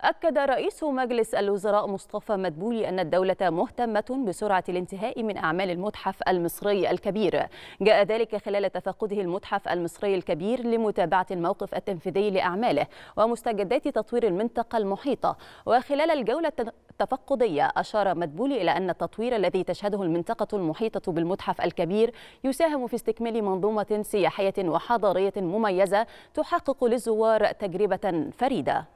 أكد رئيس مجلس الوزراء مصطفى مدبولي أن الدولة مهتمة بسرعة الانتهاء من أعمال المتحف المصري الكبير جاء ذلك خلال تفقده المتحف المصري الكبير لمتابعة الموقف التنفيذي لأعماله ومستجدات تطوير المنطقة المحيطة وخلال الجولة التفقدية أشار مدبولي إلى أن التطوير الذي تشهده المنطقة المحيطة بالمتحف الكبير يساهم في استكمال منظومة سياحية وحضارية مميزة تحقق للزوار تجربة فريدة